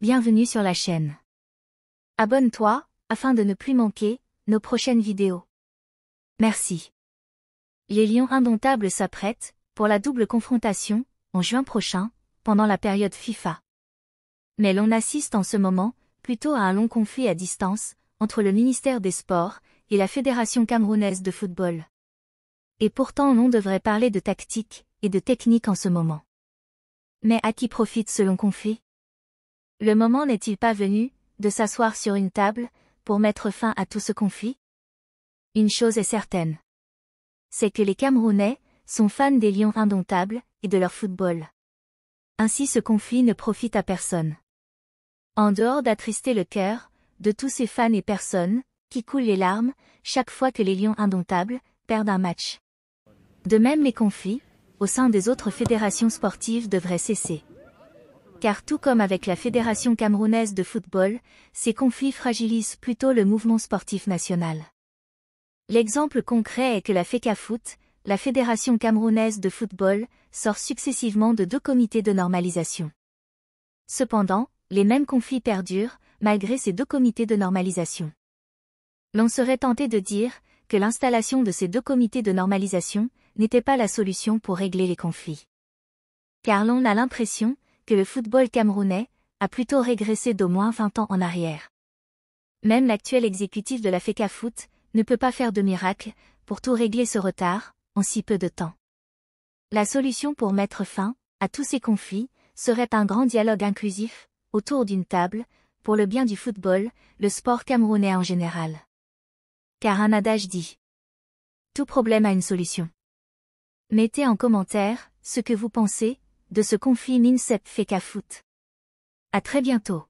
Bienvenue sur la chaîne. Abonne-toi, afin de ne plus manquer nos prochaines vidéos. Merci. Les lions indomptables s'apprêtent, pour la double confrontation, en juin prochain, pendant la période FIFA. Mais l'on assiste en ce moment, plutôt à un long conflit à distance, entre le ministère des Sports et la Fédération camerounaise de football. Et pourtant l'on devrait parler de tactique et de technique en ce moment. Mais à qui profite ce long conflit le moment n'est-il pas venu, de s'asseoir sur une table, pour mettre fin à tout ce conflit Une chose est certaine. C'est que les Camerounais, sont fans des lions indomptables, et de leur football. Ainsi ce conflit ne profite à personne. En dehors d'attrister le cœur, de tous ces fans et personnes, qui coulent les larmes, chaque fois que les lions indomptables, perdent un match. De même les conflits, au sein des autres fédérations sportives devraient cesser car tout comme avec la Fédération camerounaise de football, ces conflits fragilisent plutôt le mouvement sportif national. L'exemple concret est que la FECAFOOT, la Fédération camerounaise de football, sort successivement de deux comités de normalisation. Cependant, les mêmes conflits perdurent, malgré ces deux comités de normalisation. L'on serait tenté de dire que l'installation de ces deux comités de normalisation n'était pas la solution pour régler les conflits. Car l'on a l'impression que le football camerounais a plutôt régressé d'au moins 20 ans en arrière. Même l'actuel exécutif de la FECAFOOT ne peut pas faire de miracle pour tout régler ce retard en si peu de temps. La solution pour mettre fin à tous ces conflits serait un grand dialogue inclusif autour d'une table pour le bien du football, le sport camerounais en général. Car un adage dit Tout problème a une solution. Mettez en commentaire ce que vous pensez de ce conflit NINSEP fait qu'à foot. À très bientôt.